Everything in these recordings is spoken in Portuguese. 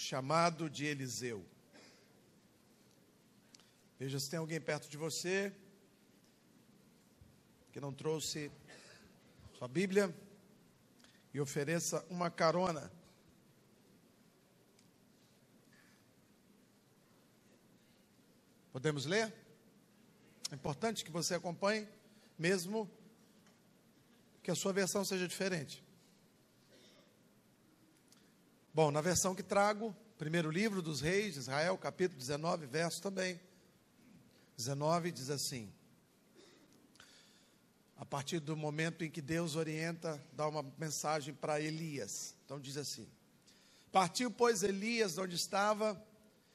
chamado de Eliseu. Veja se tem alguém perto de você que não trouxe sua Bíblia e ofereça uma carona. Podemos ler? É importante que você acompanhe, mesmo que a sua versão seja diferente. Bom, na versão que trago, primeiro livro dos reis de Israel, capítulo 19, verso também. 19 diz assim: a partir do momento em que Deus orienta, dá uma mensagem para Elias. Então diz assim: Partiu, pois, Elias de onde estava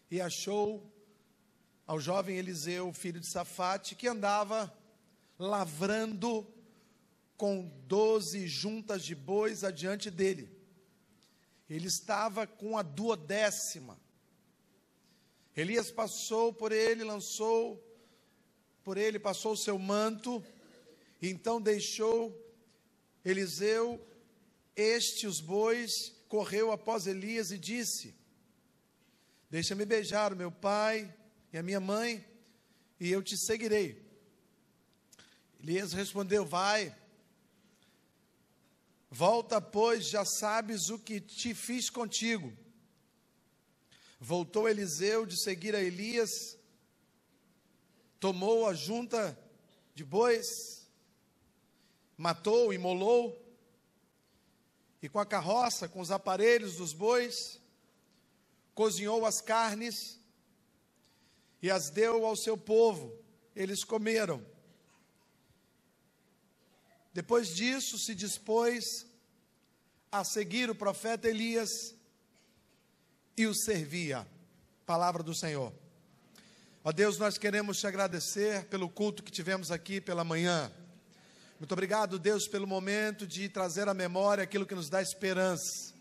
e achou ao jovem Eliseu, filho de Safate, que andava lavrando com doze juntas de bois adiante dele. Ele estava com a duodécima. Elias passou por ele, lançou por ele, passou o seu manto, e então deixou Eliseu, este os bois, correu após Elias e disse: Deixa-me beijar o meu pai e a minha mãe, e eu te seguirei. Elias respondeu: Vai. Volta, pois, já sabes o que te fiz contigo. Voltou Eliseu de seguir a Elias, tomou a junta de bois, matou, imolou, e com a carroça, com os aparelhos dos bois, cozinhou as carnes e as deu ao seu povo. Eles comeram. Depois disso, se dispôs a seguir o profeta Elias e o servia. Palavra do Senhor. Ó Deus, nós queremos te agradecer pelo culto que tivemos aqui pela manhã. Muito obrigado, Deus, pelo momento de trazer à memória aquilo que nos dá esperança.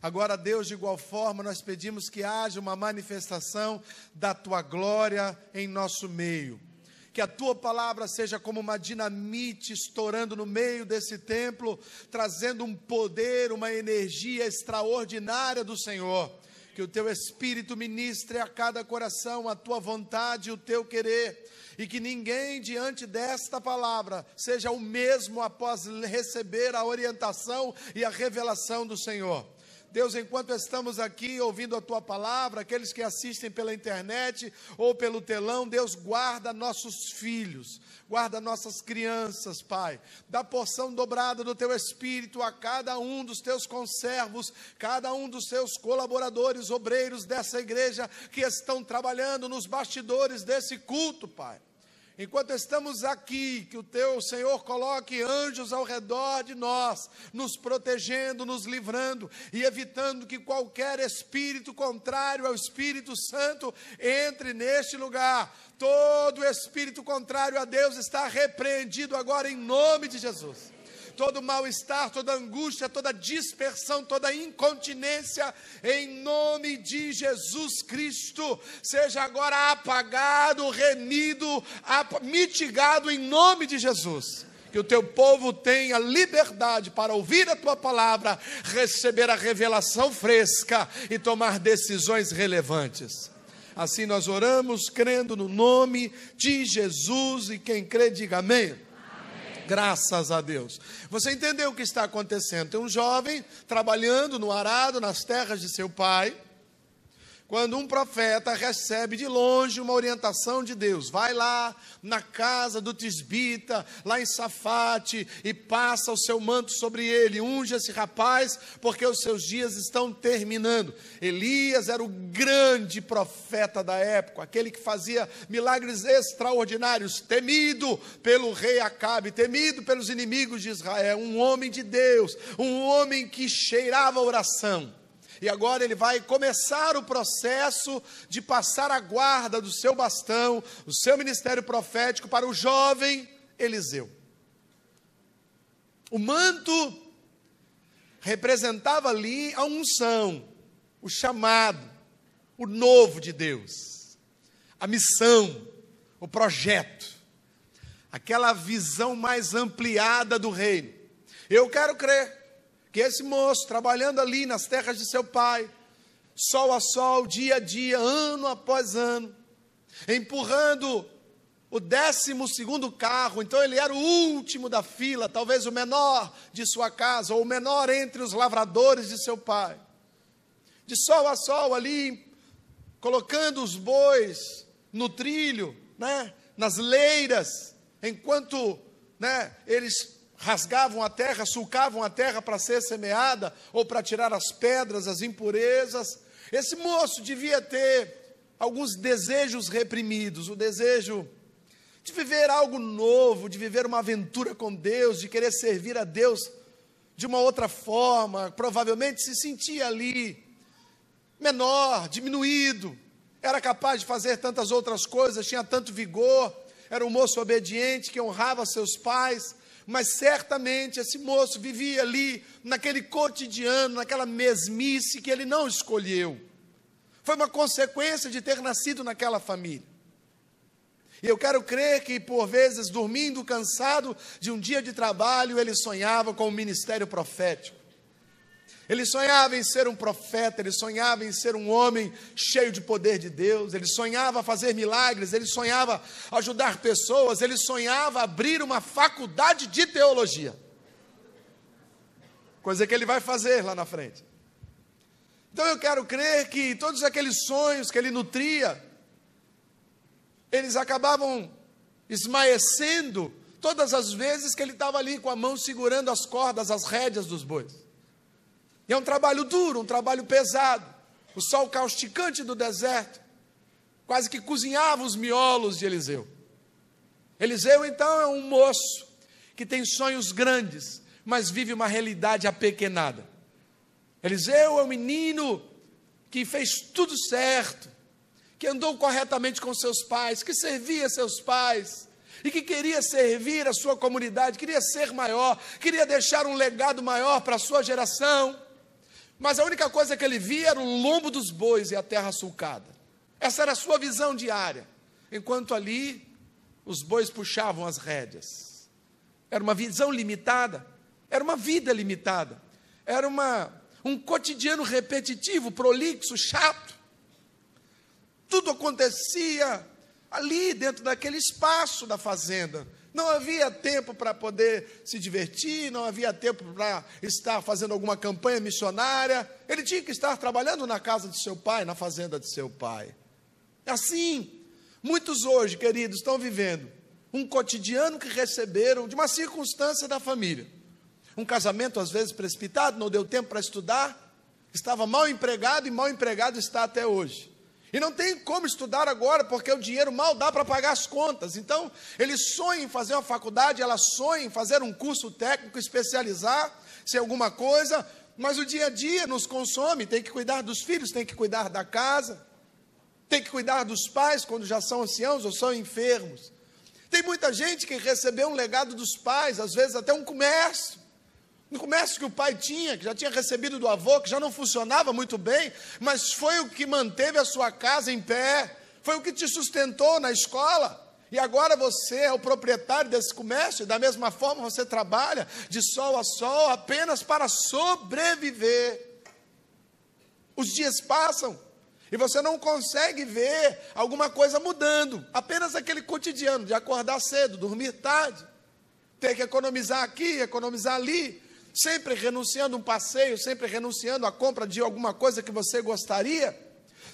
Agora, Deus, de igual forma, nós pedimos que haja uma manifestação da tua glória em nosso meio que a tua palavra seja como uma dinamite estourando no meio desse templo, trazendo um poder, uma energia extraordinária do Senhor. Que o teu espírito ministre a cada coração a tua vontade e o teu querer, e que ninguém diante desta palavra seja o mesmo após receber a orientação e a revelação do Senhor Deus, enquanto estamos aqui ouvindo a tua palavra, aqueles que assistem pela internet ou pelo telão, Deus, guarda nossos filhos, guarda nossas crianças, Pai. Dá porção dobrada do teu espírito a cada um dos teus conservos, cada um dos teus colaboradores, obreiros dessa igreja que estão trabalhando nos bastidores desse culto, Pai. Enquanto estamos aqui, que o teu Senhor coloque anjos ao redor de nós, nos protegendo, nos livrando e evitando que qualquer espírito contrário ao Espírito Santo entre neste lugar. Todo espírito contrário a Deus está repreendido agora em nome de Jesus todo mal-estar, toda angústia, toda dispersão, toda incontinência, em nome de Jesus Cristo, seja agora apagado, remido, ap mitigado em nome de Jesus que o teu povo tenha liberdade para ouvir a tua palavra, receber a revelação fresca e tomar decisões relevantes. Assim nós oramos crendo no nome de Jesus e quem crê diga amém. Graças a Deus. Você entendeu o que está acontecendo? Tem um jovem trabalhando no arado, nas terras de seu pai. Quando um profeta recebe de longe uma orientação de Deus, vai lá na casa do Tisbita, lá em Safate, e passa o seu manto sobre ele, unge esse rapaz, porque os seus dias estão terminando. Elias era o grande profeta da época, aquele que fazia milagres extraordinários, temido pelo rei Acabe, temido pelos inimigos de Israel, um homem de Deus, um homem que cheirava oração e agora ele vai começar o processo de passar a guarda do seu bastão, o seu ministério profético para o jovem Eliseu. O manto representava ali a unção, o chamado, o novo de Deus, a missão, o projeto, aquela visão mais ampliada do reino. Eu quero crer que esse moço, trabalhando ali nas terras de seu pai, sol a sol, dia a dia, ano após ano, empurrando o décimo segundo carro, então ele era o último da fila, talvez o menor de sua casa, ou o menor entre os lavradores de seu pai. De sol a sol ali, colocando os bois no trilho, né, nas leiras, enquanto né, eles rasgavam a terra, sulcavam a terra para ser semeada ou para tirar as pedras, as impurezas. Esse moço devia ter alguns desejos reprimidos, o desejo de viver algo novo, de viver uma aventura com Deus, de querer servir a Deus de uma outra forma, provavelmente se sentia ali menor, diminuído, era capaz de fazer tantas outras coisas, tinha tanto vigor, era um moço obediente que honrava seus pais, mas certamente esse moço vivia ali, naquele cotidiano, naquela mesmice que ele não escolheu. Foi uma consequência de ter nascido naquela família. E eu quero crer que, por vezes, dormindo cansado de um dia de trabalho, ele sonhava com o um ministério profético. Ele sonhava em ser um profeta, ele sonhava em ser um homem cheio de poder de Deus, ele sonhava fazer milagres, ele sonhava ajudar pessoas, ele sonhava abrir uma faculdade de teologia. Coisa que ele vai fazer lá na frente. Então eu quero crer que todos aqueles sonhos que ele nutria, eles acabavam esmaecendo todas as vezes que ele estava ali com a mão segurando as cordas, as rédeas dos bois. E é um trabalho duro, um trabalho pesado. O sol causticante do deserto quase que cozinhava os miolos de Eliseu. Eliseu, então, é um moço que tem sonhos grandes, mas vive uma realidade apequenada. Eliseu é um menino que fez tudo certo, que andou corretamente com seus pais, que servia seus pais e que queria servir a sua comunidade, queria ser maior, queria deixar um legado maior para a sua geração. Mas a única coisa que ele via era o lombo dos bois e a terra sulcada. Essa era a sua visão diária. Enquanto ali, os bois puxavam as rédeas. Era uma visão limitada, era uma vida limitada, era uma, um cotidiano repetitivo, prolixo, chato. Tudo acontecia ali dentro daquele espaço da fazenda. Não havia tempo para poder se divertir, não havia tempo para estar fazendo alguma campanha missionária. Ele tinha que estar trabalhando na casa de seu pai, na fazenda de seu pai. É assim, muitos hoje, queridos, estão vivendo um cotidiano que receberam de uma circunstância da família. Um casamento, às vezes, precipitado, não deu tempo para estudar, estava mal empregado e mal empregado está até hoje. E não tem como estudar agora, porque o dinheiro mal dá para pagar as contas. Então, ele sonha em fazer uma faculdade, ela sonha em fazer um curso técnico, especializar, em alguma coisa, mas o dia a dia nos consome, tem que cuidar dos filhos, tem que cuidar da casa, tem que cuidar dos pais quando já são anciãos ou são enfermos. Tem muita gente que recebeu um legado dos pais, às vezes até um comércio. No comércio que o pai tinha, que já tinha recebido do avô, que já não funcionava muito bem, mas foi o que manteve a sua casa em pé, foi o que te sustentou na escola. E agora você é o proprietário desse comércio, e da mesma forma você trabalha de sol a sol apenas para sobreviver. Os dias passam e você não consegue ver alguma coisa mudando, apenas aquele cotidiano de acordar cedo, dormir tarde, ter que economizar aqui, economizar ali, sempre renunciando um passeio, sempre renunciando à compra de alguma coisa que você gostaria,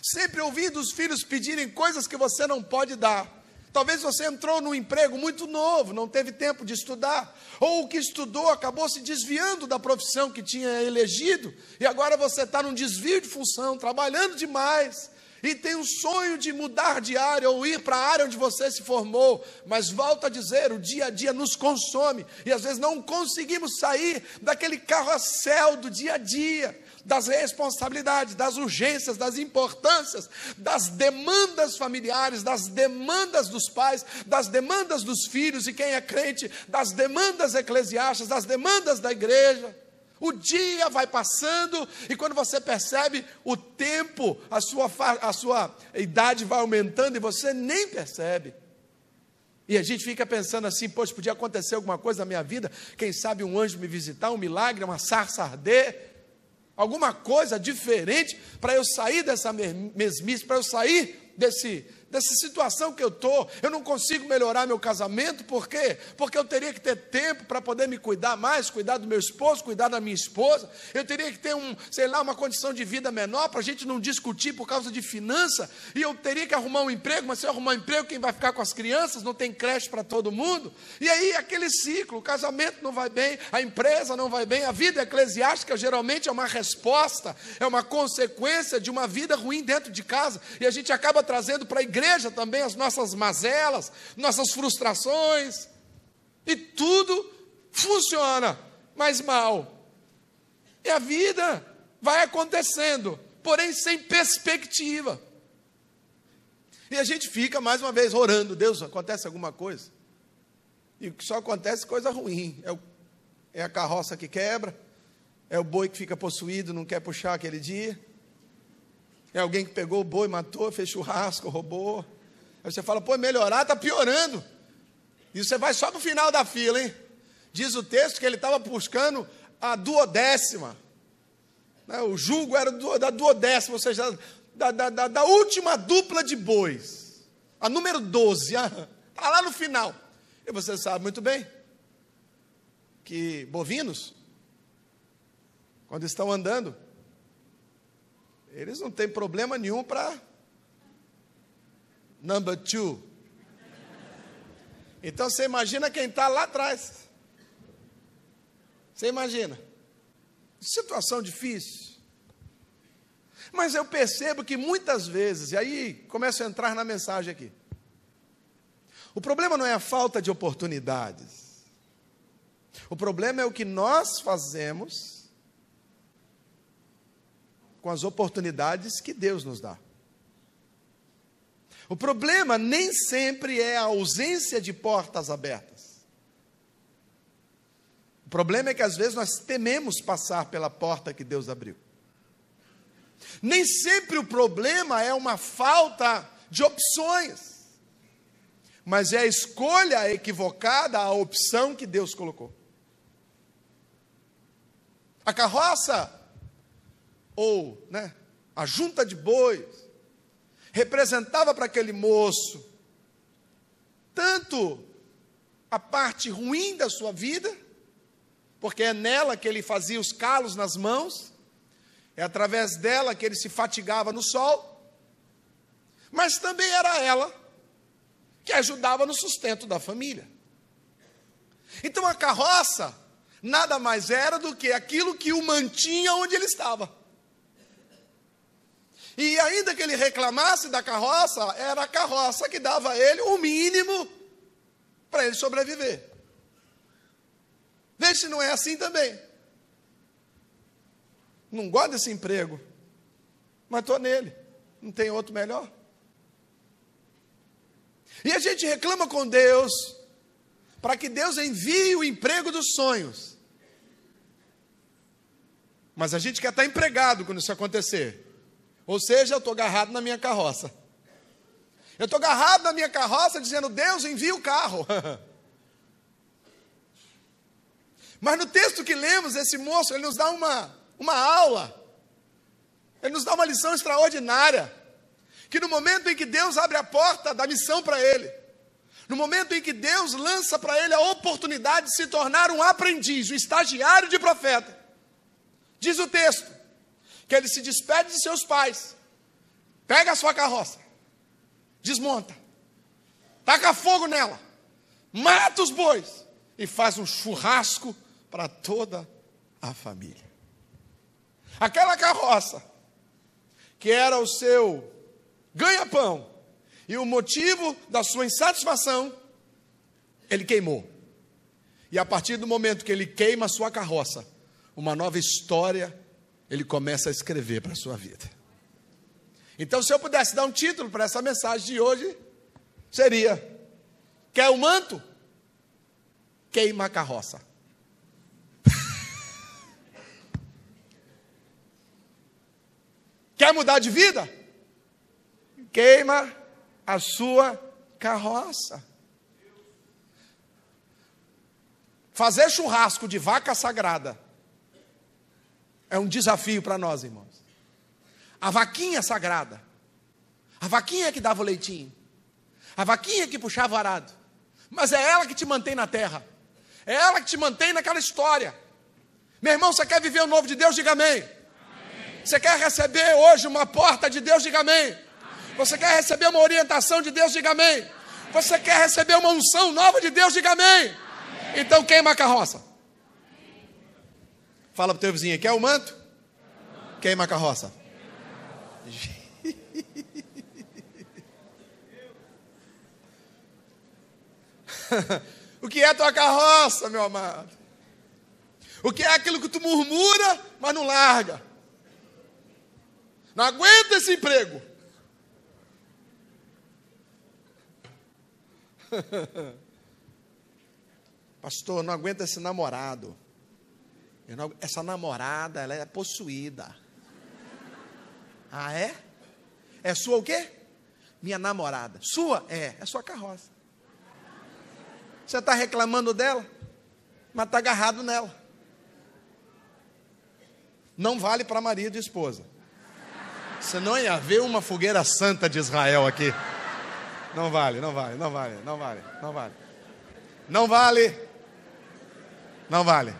sempre ouvindo os filhos pedirem coisas que você não pode dar. Talvez você entrou num emprego muito novo, não teve tempo de estudar, ou o que estudou acabou se desviando da profissão que tinha elegido, e agora você está num desvio de função, trabalhando demais, e tem um sonho de mudar de área ou ir para a área onde você se formou, mas volta a dizer, o dia a dia nos consome e às vezes não conseguimos sair daquele carrossel do dia a dia, das responsabilidades, das urgências, das importâncias, das demandas familiares, das demandas dos pais, das demandas dos filhos e quem é crente, das demandas eclesiásticas, das demandas da igreja. O dia vai passando e quando você percebe o tempo, a sua, a sua idade vai aumentando e você nem percebe. E a gente fica pensando assim: poxa, podia acontecer alguma coisa na minha vida, quem sabe um anjo me visitar, um milagre, uma sarça arder, alguma coisa diferente para eu sair dessa mesmice, para eu sair desse, dessa situação que eu estou. Eu não consigo melhorar meu casamento, por quê? Porque eu teria que ter tempo para poder me cuidar mais, cuidar do meu esposo, cuidar da minha esposa. Eu teria que ter um, sei lá, uma condição de vida menor para a gente não discutir por causa de finança. E eu teria que arrumar um emprego, mas se eu arrumar um emprego, quem vai ficar com as crianças? Não tem creche para todo mundo. E aí aquele ciclo, o casamento não vai bem, a empresa não vai bem, a vida eclesiástica geralmente é uma resposta, é uma consequência de uma vida ruim dentro de casa. E a gente acaba trazendo para a igreja igreja também as nossas mazelas, nossas frustrações, e tudo funciona, mas mal. E a vida vai acontecendo, porém sem perspectiva. E a gente fica mais uma vez orando, Deus, acontece alguma coisa. E só acontece coisa ruim. É, o, é a carroça que quebra, é o boi que fica possuído, não quer puxar aquele dia, é alguém que pegou o boi, matou, fez churrasco, roubou. Aí você fala, pô, é melhorar está piorando. E você vai só no final da fila, hein? Diz o texto que ele estava buscando a duodécima. Né? O julgo era da duodécima, ou seja, da, da, da, da última dupla de bois. A número 12, está lá no final. E você sabe muito bem que bovinos, quando estão andando, eles não têm problema nenhum para. Number two. Então você imagina quem está lá atrás. Você imagina. Situação difícil. Mas eu percebo que muitas vezes, e aí começo a entrar na mensagem aqui. O problema não é a falta de oportunidades. O problema é o que nós fazemos com as oportunidades que Deus nos dá. O problema nem sempre é a ausência de portas abertas. O problema é que às vezes nós tememos passar pela porta que Deus abriu. Nem sempre o problema é uma falta de opções, mas é a escolha equivocada, a opção que Deus colocou. A carroça ou né, a junta de bois, representava para aquele moço tanto a parte ruim da sua vida, porque é nela que ele fazia os calos nas mãos, é através dela que ele se fatigava no sol, mas também era ela que ajudava no sustento da família. Então a carroça nada mais era do que aquilo que o mantinha onde ele estava. E ainda que ele reclamasse da carroça, era a carroça que dava a ele o mínimo para ele sobreviver. Veja se não é assim também. Não gosto desse emprego, mas estou nele. Não tem outro melhor. E a gente reclama com Deus para que Deus envie o emprego dos sonhos. Mas a gente quer estar empregado quando isso acontecer. Ou seja, eu estou agarrado na minha carroça. Eu estou agarrado na minha carroça dizendo: Deus envia o carro. Mas no texto que lemos, esse moço, ele nos dá uma, uma aula. Ele nos dá uma lição extraordinária. Que no momento em que Deus abre a porta da missão para ele, no momento em que Deus lança para ele a oportunidade de se tornar um aprendiz, um estagiário de profeta, diz o texto: que ele se despede de seus pais, pega a sua carroça, desmonta, taca fogo nela, mata os bois e faz um churrasco para toda a família. Aquela carroça que era o seu ganha-pão e o motivo da sua insatisfação, ele queimou. E a partir do momento que ele queima a sua carroça, uma nova história ele começa a escrever para a sua vida. Então, se eu pudesse dar um título para essa mensagem de hoje, seria: Quer o um manto? Queima a carroça. Quer mudar de vida? Queima a sua carroça. Fazer churrasco de vaca sagrada é um desafio para nós, irmãos. A vaquinha sagrada, a vaquinha que dava o leitinho, a vaquinha que puxava o arado, mas é ela que te mantém na terra, é ela que te mantém naquela história. Meu irmão, você quer viver o novo de Deus? Diga amém. amém. Você quer receber hoje uma porta de Deus? Diga amém. amém. Você quer receber uma orientação de Deus? Diga amém. amém. Você quer receber uma unção nova de Deus? Diga amém. Então queima a carroça. Fala pro teu vizinho, quer é o manto? Quer Queima a carroça. o que é tua carroça, meu amado? O que é aquilo que tu murmura, mas não larga? Não aguenta esse emprego. Pastor, não aguenta esse namorado. Não, essa namorada, ela é possuída. Ah, é? É sua o quê? Minha namorada. Sua? É, é sua carroça. Você está reclamando dela, mas está agarrado nela. Não vale para marido e esposa. Senão ia haver uma fogueira santa de Israel aqui. Não vale, não vale, não vale, não vale, não vale. Não vale. Não vale.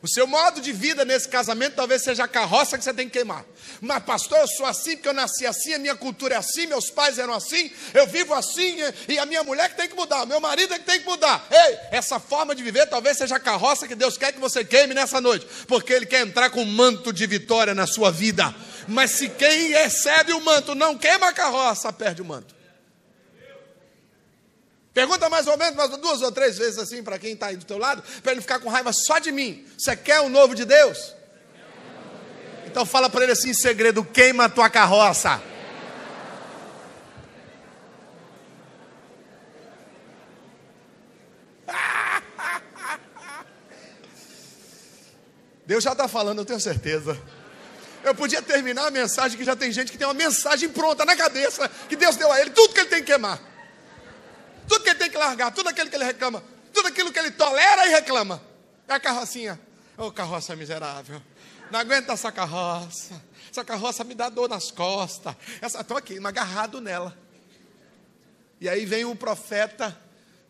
O seu modo de vida nesse casamento talvez seja a carroça que você tem que queimar. Mas, pastor, eu sou assim porque eu nasci assim, a minha cultura é assim, meus pais eram assim, eu vivo assim e a minha mulher que tem que mudar, meu marido é que tem que mudar. Ei, essa forma de viver talvez seja a carroça que Deus quer que você queime nessa noite, porque Ele quer entrar com um manto de vitória na sua vida. Mas se quem recebe o manto não queima a carroça, perde o manto. Pergunta mais ou menos mais duas ou três vezes assim para quem está aí do teu lado, para ele ficar com raiva só de mim. Você quer o novo de Deus? Então fala para ele assim em segredo: queima a tua carroça. Deus já está falando, eu tenho certeza. Eu podia terminar a mensagem que já tem gente que tem uma mensagem pronta na cabeça que Deus deu a ele, tudo que ele tem que queimar tudo que ele tem que largar, tudo aquilo que ele reclama, tudo aquilo que ele tolera e reclama. É a carrocinha. Ô oh, carroça miserável. Não aguenta essa carroça. Essa carroça me dá dor nas costas. Estou aqui, agarrado nela. E aí vem um profeta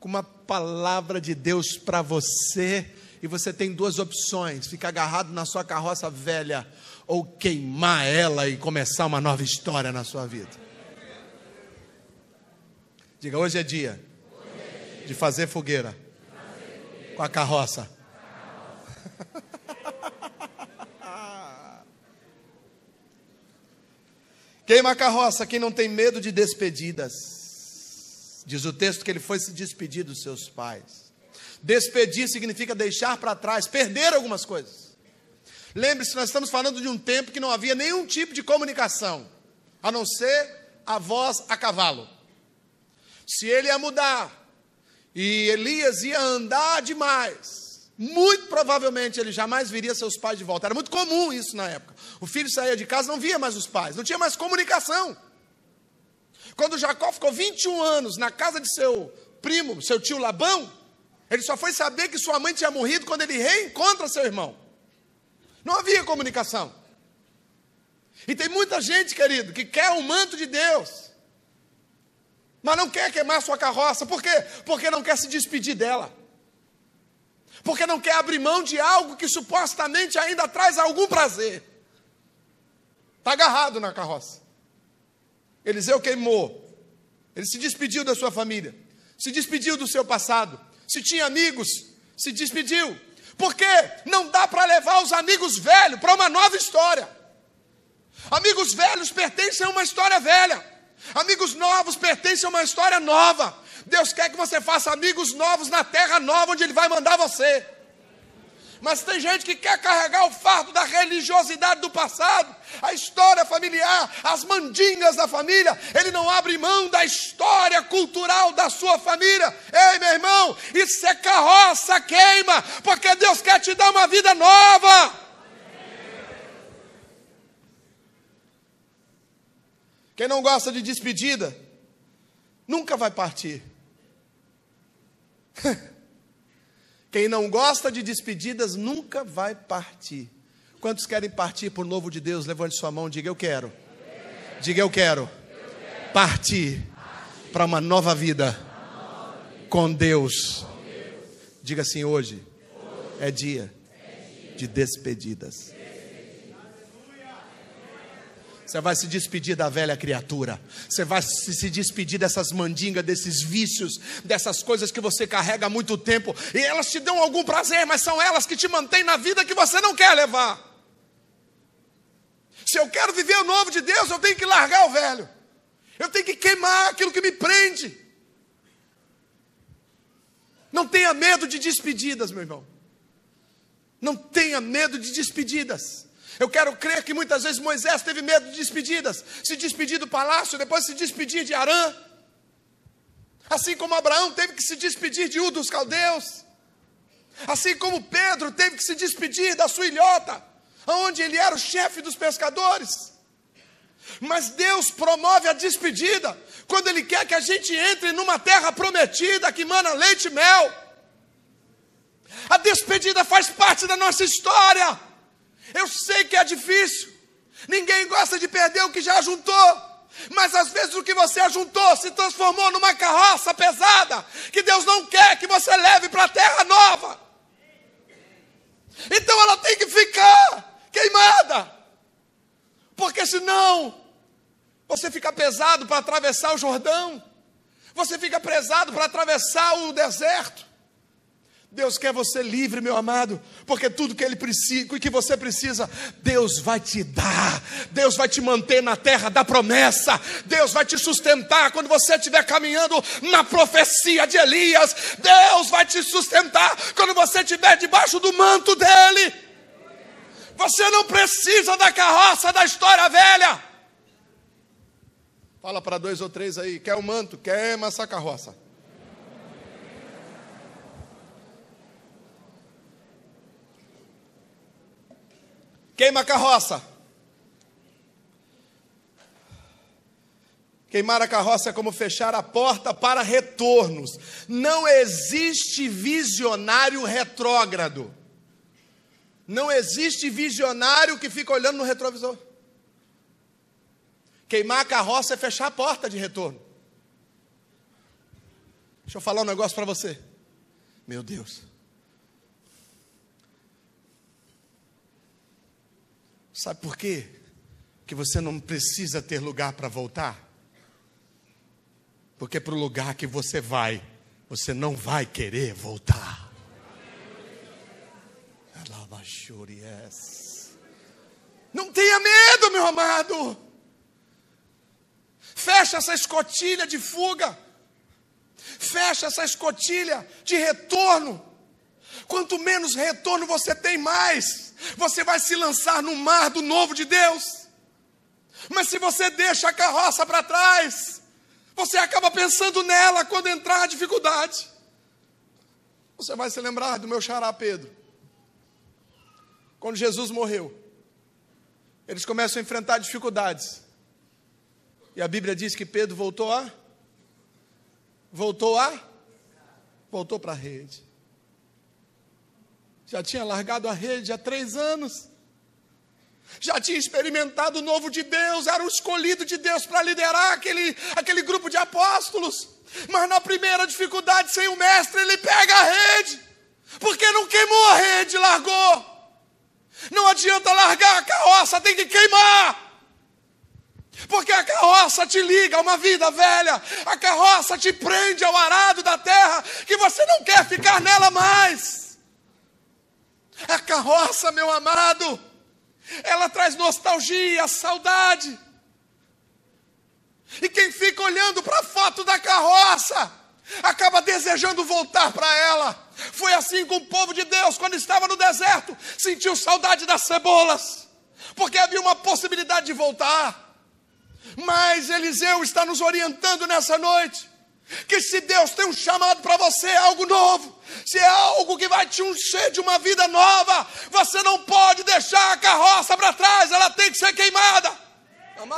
com uma palavra de Deus para você. E você tem duas opções: ficar agarrado na sua carroça velha ou queimar ela e começar uma nova história na sua vida. Diga, hoje é dia de fazer fogueira. Fazer fogueira. Com a carroça. Queima a carroça quem não tem medo de despedidas. Diz o texto que ele foi se despedir dos seus pais. Despedir significa deixar para trás, perder algumas coisas. Lembre-se, nós estamos falando de um tempo que não havia nenhum tipo de comunicação, a não ser a voz a cavalo. Se ele ia mudar e Elias ia andar demais. Muito provavelmente ele jamais viria seus pais de volta. Era muito comum isso na época. O filho saía de casa, não via mais os pais, não tinha mais comunicação. Quando Jacó ficou 21 anos na casa de seu primo, seu tio Labão, ele só foi saber que sua mãe tinha morrido quando ele reencontra seu irmão. Não havia comunicação. E tem muita gente, querido, que quer o manto de Deus, mas não quer queimar sua carroça. Por quê? Porque não quer se despedir dela. Porque não quer abrir mão de algo que supostamente ainda traz algum prazer. Está agarrado na carroça. Eliseu queimou. Ele se despediu da sua família. Se despediu do seu passado. Se tinha amigos, se despediu. Porque não dá para levar os amigos velhos para uma nova história. Amigos velhos pertencem a uma história velha. Amigos novos pertencem a uma história nova. Deus quer que você faça amigos novos na terra nova onde Ele vai mandar você. Mas tem gente que quer carregar o fardo da religiosidade do passado, a história familiar, as mandingas da família. Ele não abre mão da história cultural da sua família. Ei, meu irmão, isso é carroça queima, porque Deus quer te dar uma vida nova. Quem não gosta de despedida, nunca vai partir. Quem não gosta de despedidas, nunca vai partir. Quantos querem partir para o novo de Deus? Levante sua mão, diga eu quero. Diga eu quero partir para uma nova vida com Deus. Diga assim: hoje é dia de despedidas. Você vai se despedir da velha criatura. Você vai se despedir dessas mandingas, desses vícios, dessas coisas que você carrega há muito tempo. E elas te dão algum prazer, mas são elas que te mantêm na vida que você não quer levar. Se eu quero viver o novo de Deus, eu tenho que largar o velho. Eu tenho que queimar aquilo que me prende. Não tenha medo de despedidas, meu irmão. Não tenha medo de despedidas. Eu quero crer que muitas vezes Moisés teve medo de despedidas, se despedir do palácio, depois se despedir de Arã. Assim como Abraão teve que se despedir de U dos caldeus. Assim como Pedro teve que se despedir da sua ilhota, onde ele era o chefe dos pescadores. Mas Deus promove a despedida quando Ele quer que a gente entre numa terra prometida que mana leite e mel. A despedida faz parte da nossa história. Eu sei que é difícil. Ninguém gosta de perder o que já juntou. Mas às vezes o que você ajuntou se transformou numa carroça pesada que Deus não quer que você leve para a terra nova. Então ela tem que ficar queimada. Porque senão você fica pesado para atravessar o Jordão. Você fica pesado para atravessar o deserto. Deus quer você livre, meu amado, porque tudo que ele precisa, que você precisa, Deus vai te dar. Deus vai te manter na terra da promessa. Deus vai te sustentar quando você estiver caminhando na profecia de Elias. Deus vai te sustentar quando você estiver debaixo do manto dele. Você não precisa da carroça da história velha. Fala para dois ou três aí, quer o um manto, queima essa carroça. Queima a carroça. Queimar a carroça é como fechar a porta para retornos. Não existe visionário retrógrado. Não existe visionário que fica olhando no retrovisor. Queimar a carroça é fechar a porta de retorno. Deixa eu falar um negócio para você. Meu Deus. Sabe por quê? Que você não precisa ter lugar para voltar. Porque para o lugar que você vai, você não vai querer voltar. Não tenha medo, meu amado. Fecha essa escotilha de fuga. Fecha essa escotilha de retorno Quanto menos retorno você tem, mais você vai se lançar no mar do novo de Deus. Mas se você deixa a carroça para trás, você acaba pensando nela quando entrar a dificuldade. Você vai se lembrar do meu xará Pedro. Quando Jesus morreu, eles começam a enfrentar dificuldades. E a Bíblia diz que Pedro voltou a voltou a voltou para a rede já tinha largado a rede há três anos, já tinha experimentado o novo de Deus, era o escolhido de Deus para liderar aquele, aquele grupo de apóstolos, mas na primeira dificuldade, sem o mestre, ele pega a rede, porque não queimou a rede, largou. Não adianta largar a carroça, tem que queimar. Porque a carroça te liga a uma vida velha, a carroça te prende ao arado da terra, que você não quer ficar nela mais. A carroça, meu amado, ela traz nostalgia, saudade. E quem fica olhando para a foto da carroça, acaba desejando voltar para ela. Foi assim com o povo de Deus, quando estava no deserto, sentiu saudade das cebolas, porque havia uma possibilidade de voltar. Mas Eliseu está nos orientando nessa noite que se Deus tem um chamado para você, é algo novo. Se é algo que vai te encher de uma vida nova, você não pode deixar a carroça para trás, ela tem que ser queimada. É,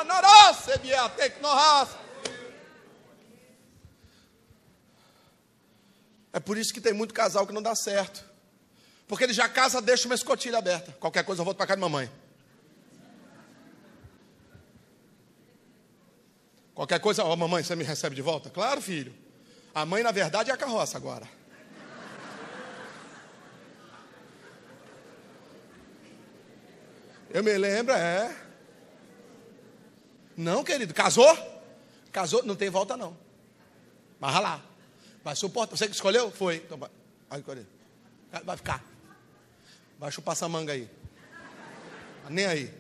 é por isso que tem muito casal que não dá certo. Porque ele já casa, deixa uma escotilha aberta. Qualquer coisa eu volto para casa de mamãe. Qualquer coisa, ó, oh, mamãe, você me recebe de volta? Claro, filho. A mãe, na verdade, é a carroça agora. Eu me lembro, é. Não, querido, casou? Casou, não tem volta não. Mas lá. Vai suportar. Você que escolheu? Foi. Então vai. Vai ficar. Vai chupar essa manga aí. Tá nem aí.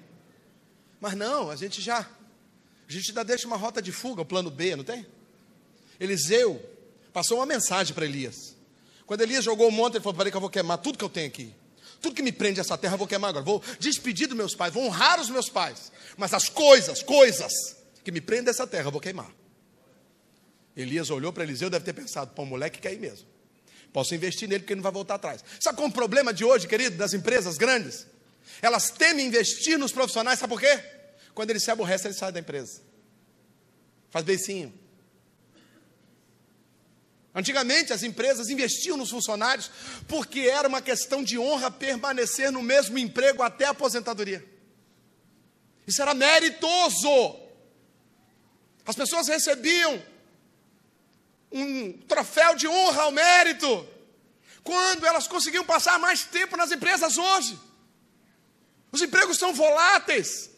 Mas não, a gente já a gente ainda deixa uma rota de fuga, o plano B, não tem? Eliseu passou uma mensagem para Elias. Quando Elias jogou o monte, ele falou: Peraí, que eu vou queimar tudo que eu tenho aqui. Tudo que me prende a essa terra eu vou queimar agora. Vou despedir dos meus pais, vou honrar os meus pais. Mas as coisas, coisas que me prendem a essa terra eu vou queimar. Elias olhou para Eliseu e deve ter pensado: Pô, moleque quer ir mesmo. Posso investir nele porque ele não vai voltar atrás. Sabe qual é o problema de hoje, querido, das empresas grandes? Elas temem investir nos profissionais, sabe por quê? Quando ele se aborrece, ele sai da empresa. Faz beicinho. Antigamente as empresas investiam nos funcionários porque era uma questão de honra permanecer no mesmo emprego até a aposentadoria. Isso era meritoso. As pessoas recebiam um troféu de honra ao mérito quando elas conseguiam passar mais tempo nas empresas hoje. Os empregos são voláteis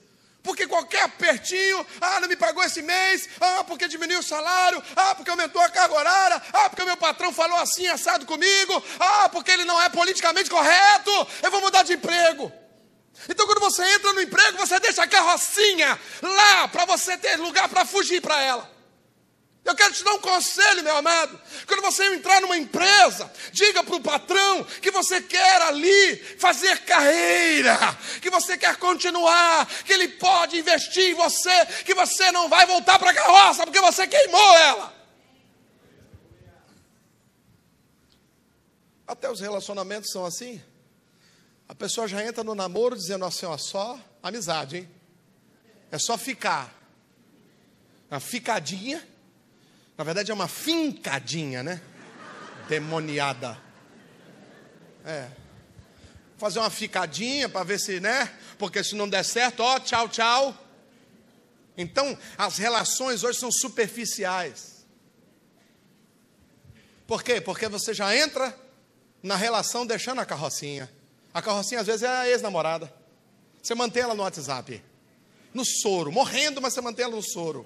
porque qualquer apertinho, ah, não me pagou esse mês, ah, porque diminuiu o salário, ah, porque aumentou a carga horária, ah, porque o meu patrão falou assim, assado comigo, ah, porque ele não é politicamente correto, eu vou mudar de emprego. Então, quando você entra no emprego, você deixa a carrocinha lá para você ter lugar para fugir para ela. Eu quero te dar um conselho, meu amado. Quando você entrar numa empresa, diga para o patrão que você quer ali fazer carreira, que você quer continuar, que ele pode investir em você, que você não vai voltar para a carroça porque você queimou ela. Até os relacionamentos são assim. A pessoa já entra no namoro dizendo assim: ó, só amizade, hein? É só ficar. Uma ficadinha na verdade é uma fincadinha, né? Demoniada. É. Fazer uma ficadinha para ver se, né? Porque se não der certo, ó, tchau, tchau. Então, as relações hoje são superficiais. Por quê? Porque você já entra na relação deixando a carrocinha. A carrocinha às vezes é a ex-namorada. Você mantém ela no WhatsApp, no soro, morrendo, mas você mantém ela no soro.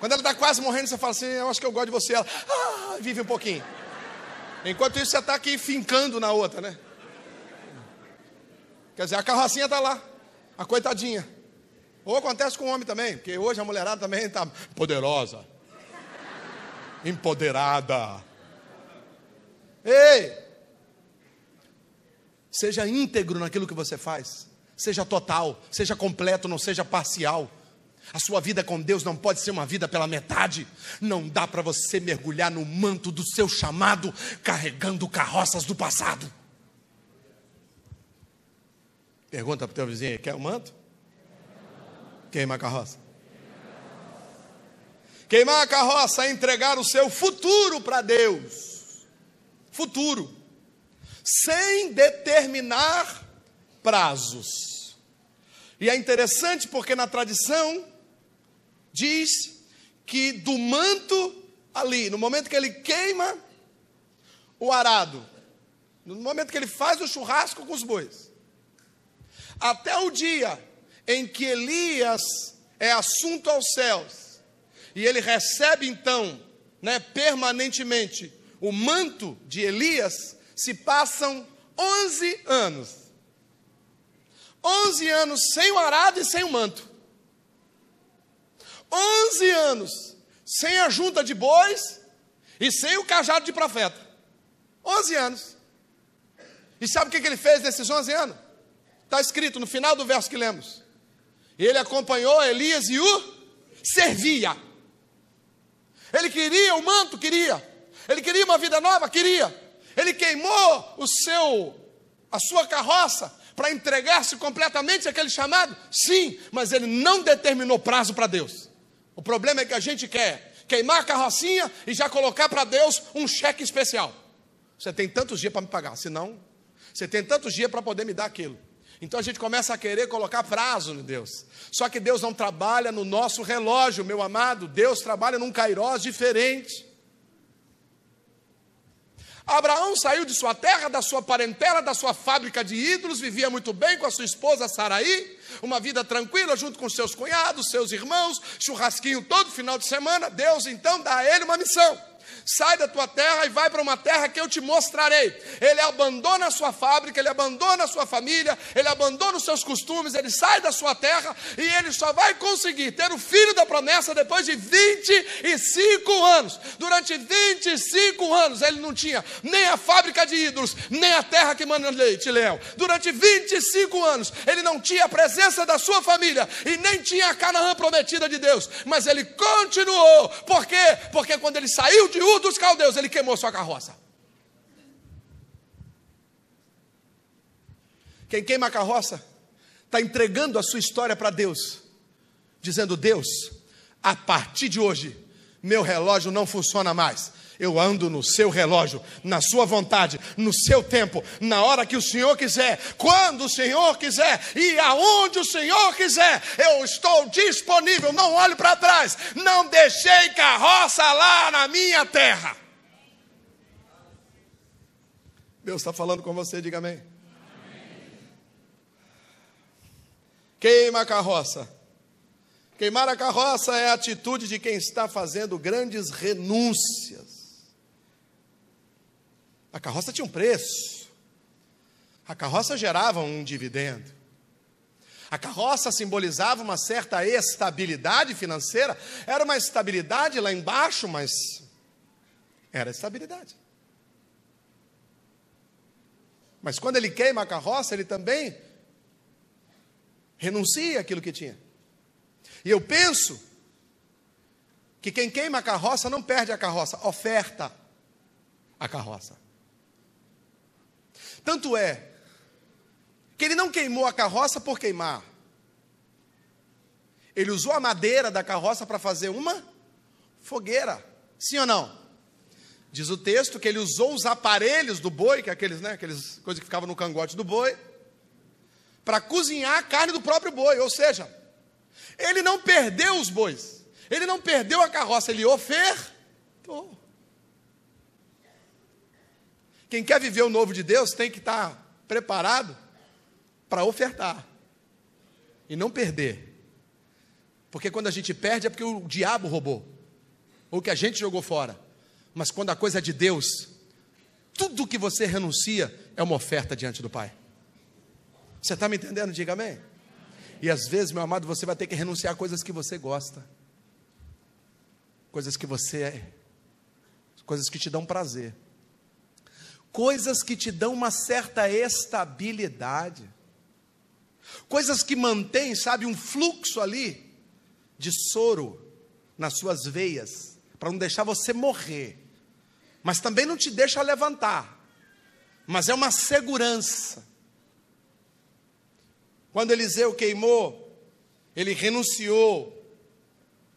Quando ela está quase morrendo, você fala assim: Eu acho que eu gosto de você. Ela ah, vive um pouquinho. Enquanto isso, você está aqui fincando na outra, né? Quer dizer, a carrocinha está lá, a coitadinha. Ou acontece com o homem também, porque hoje a mulherada também está poderosa, empoderada. Ei! Seja íntegro naquilo que você faz, seja total, seja completo, não seja parcial. A sua vida com Deus não pode ser uma vida pela metade. Não dá para você mergulhar no manto do seu chamado carregando carroças do passado. Pergunta para o teu vizinho: quer o manto? Queima a carroça. Queimar a carroça é entregar o seu futuro para Deus. Futuro. Sem determinar prazos. E é interessante porque na tradição diz que do manto ali, no momento que ele queima o arado, no momento que ele faz o churrasco com os bois, até o dia em que Elias é assunto aos céus, e ele recebe então, né, permanentemente, o manto de Elias, se passam 11 anos. 11 anos sem o arado e sem o manto. 11 anos sem a junta de bois e sem o cajado de profeta. 11 anos. E sabe o que ele fez nesses 11 anos? Está escrito no final do verso que lemos. Ele acompanhou Elias e o servia. Ele queria o manto, queria. Ele queria uma vida nova, queria. Ele queimou o seu a sua carroça para entregar-se completamente àquele chamado? Sim, mas ele não determinou prazo para Deus. O problema é que a gente quer queimar a carrocinha e já colocar para Deus um cheque especial. Você tem tantos dias para me pagar, senão você tem tantos dias para poder me dar aquilo. Então a gente começa a querer colocar prazo em Deus. Só que Deus não trabalha no nosso relógio, meu amado. Deus trabalha num kairós diferente. Abraão saiu de sua terra, da sua parentela, da sua fábrica de ídolos, vivia muito bem com a sua esposa Saraí, uma vida tranquila junto com seus cunhados, seus irmãos, churrasquinho todo final de semana. Deus então dá a ele uma missão sai da tua terra e vai para uma terra que eu te mostrarei. Ele abandona a sua fábrica, ele abandona a sua família, ele abandona os seus costumes, ele sai da sua terra e ele só vai conseguir ter o filho da promessa depois de 25 anos. Durante 25 anos ele não tinha nem a fábrica de ídolos, nem a terra que manda leite e leão. Durante 25 anos ele não tinha a presença da sua família e nem tinha a Canaã prometida de Deus, mas ele continuou. Por quê? Porque quando ele saiu de Ur dos caldeus, ele queimou sua carroça. Quem queima a carroça está entregando a sua história para Deus, dizendo: Deus, a partir de hoje, meu relógio não funciona mais. Eu ando no seu relógio, na sua vontade, no seu tempo, na hora que o Senhor quiser, quando o Senhor quiser e aonde o Senhor quiser. Eu estou disponível, não olho para trás. Não deixei carroça lá na minha terra. Deus está falando com você, diga amém. Queima a carroça. Queimar a carroça é a atitude de quem está fazendo grandes renúncias. A carroça tinha um preço. A carroça gerava um dividendo. A carroça simbolizava uma certa estabilidade financeira. Era uma estabilidade lá embaixo, mas era estabilidade. Mas quando ele queima a carroça, ele também renuncia aquilo que tinha. E eu penso que quem queima a carroça não perde a carroça, oferta a carroça. Tanto é que ele não queimou a carroça por queimar. Ele usou a madeira da carroça para fazer uma fogueira. Sim ou não? Diz o texto que ele usou os aparelhos do boi, que é aqueles, né, aqueles coisas que ficavam no cangote do boi, para cozinhar a carne do próprio boi. Ou seja, ele não perdeu os bois, ele não perdeu a carroça, ele ofertou. Quem quer viver o novo de Deus tem que estar tá preparado para ofertar e não perder. Porque quando a gente perde é porque o diabo roubou, ou que a gente jogou fora. Mas quando a coisa é de Deus, tudo que você renuncia é uma oferta diante do Pai. Você está me entendendo? Diga amém. E às vezes, meu amado, você vai ter que renunciar a coisas que você gosta, coisas que você, é, coisas que te dão prazer coisas que te dão uma certa estabilidade, coisas que mantêm, sabe, um fluxo ali de soro nas suas veias, para não deixar você morrer, mas também não te deixa levantar, mas é uma segurança. Quando Eliseu queimou, ele renunciou